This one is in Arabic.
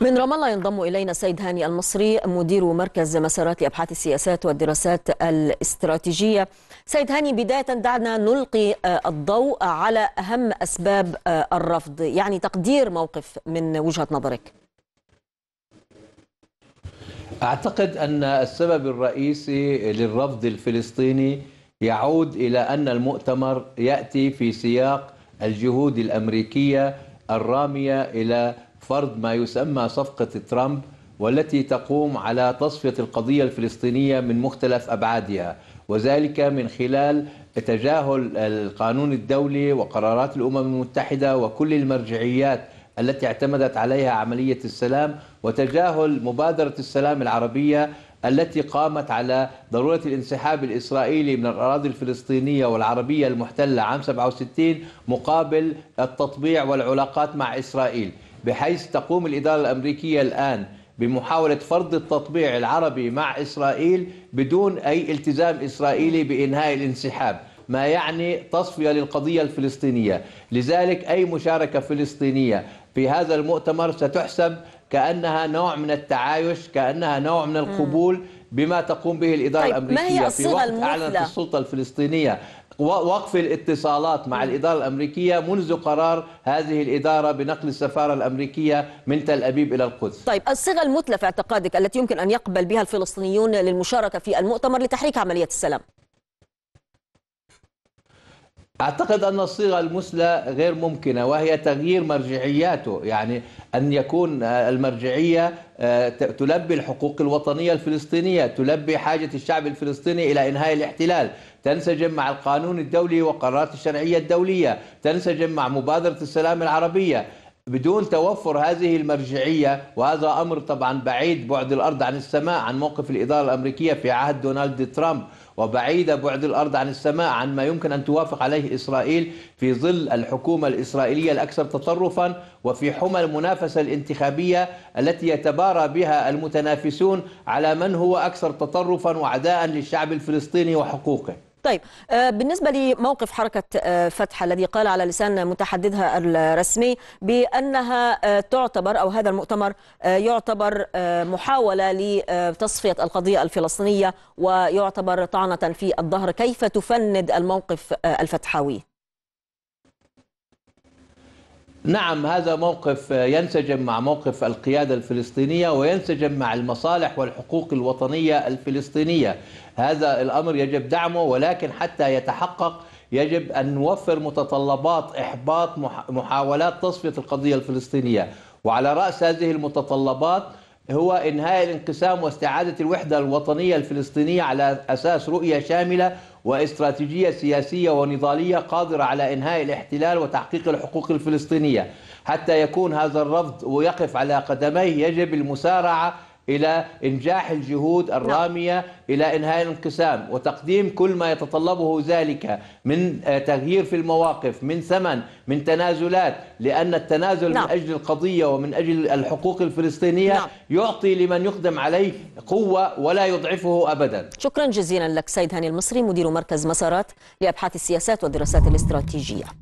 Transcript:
من رام الله ينضم الينا السيد هاني المصري مدير مركز مسارات لابحاث السياسات والدراسات الاستراتيجيه. سيد هاني بدايه دعنا نلقي آه، الضوء على اهم اسباب آه، الرفض، يعني تقدير موقف من وجهه نظرك. اعتقد ان السبب الرئيسي للرفض الفلسطيني يعود الى ان المؤتمر ياتي في سياق الجهود الامريكيه الراميه الى فرض ما يسمى صفقة ترامب والتي تقوم على تصفية القضية الفلسطينية من مختلف أبعادها وذلك من خلال تجاهل القانون الدولي وقرارات الأمم المتحدة وكل المرجعيات التي اعتمدت عليها عملية السلام وتجاهل مبادرة السلام العربية التي قامت على ضرورة الانسحاب الإسرائيلي من الأراضي الفلسطينية والعربية المحتلة عام 67 مقابل التطبيع والعلاقات مع إسرائيل بحيث تقوم الإدارة الأمريكية الآن بمحاولة فرض التطبيع العربي مع إسرائيل بدون أي التزام إسرائيلي بإنهاء الانسحاب ما يعني تصفية للقضية الفلسطينية لذلك أي مشاركة فلسطينية في هذا المؤتمر ستحسب كأنها نوع من التعايش كأنها نوع من القبول بما تقوم به الإدارة طيب الأمريكية في وقت أعلنت السلطة الفلسطينية وقف الاتصالات مع الإدارة الأمريكية منذ قرار هذه الإدارة بنقل السفارة الأمريكية من تل أبيب إلى القدس طيب الصيغة المثلى في اعتقادك التي يمكن أن يقبل بها الفلسطينيون للمشاركة في المؤتمر لتحريك عملية السلام أعتقد أن الصيغة المثلى غير ممكنة وهي تغيير مرجعياته يعني أن يكون آه، المرجعية آه، تلبي الحقوق الوطنية الفلسطينية تلبي حاجة الشعب الفلسطيني إلى إنهاء الاحتلال تنسجم مع القانون الدولي وقرارات الشرعية الدولية تنسجم مع مبادرة السلام العربية بدون توفر هذه المرجعية وهذا أمر طبعا بعيد بعد الأرض عن السماء عن موقف الإدارة الأمريكية في عهد دونالد ترامب وبعيدة بعد الأرض عن السماء عن ما يمكن أن توافق عليه إسرائيل في ظل الحكومة الإسرائيلية الأكثر تطرفا وفي حمى المنافسة الانتخابية التي يتبارى بها المتنافسون على من هو أكثر تطرفا وعداء للشعب الفلسطيني وحقوقه طيب آه، بالنسبة لموقف حركة آه، فتح الذي قال على لسان متحدثها الرسمي بأنها آه، تعتبر أو هذا المؤتمر يعتبر محاولة لتصفية القضية الفلسطينية ويعتبر طعنة في الظهر كيف تفند الموقف الفتحاوي؟ نعم هذا موقف ينسجم مع موقف القيادة الفلسطينية وينسجم مع المصالح والحقوق الوطنية الفلسطينية هذا الأمر يجب دعمه ولكن حتى يتحقق يجب أن نوفر متطلبات إحباط محاولات تصفية القضية الفلسطينية وعلى رأس هذه المتطلبات هو إنهاء الانقسام واستعادة الوحدة الوطنية الفلسطينية على أساس رؤية شاملة واستراتيجية سياسية ونضالية قادرة على إنهاء الاحتلال وتحقيق الحقوق الفلسطينية حتى يكون هذا الرفض ويقف على قدميه يجب المسارعة إلى إنجاح الجهود نعم. الرامية إلى إنهاء الانقسام وتقديم كل ما يتطلبه ذلك من آه، تغيير في المواقف من ثمن من تنازلات لأن التنازل نعم. من أجل القضية ومن أجل الحقوق الفلسطينية نعم. يعطي لمن يقدم عليه قوة ولا يضعفه أبدا شكرا جزيلا لك سيد هاني المصري مدير مركز مسارات لأبحاث السياسات والدراسات الاستراتيجية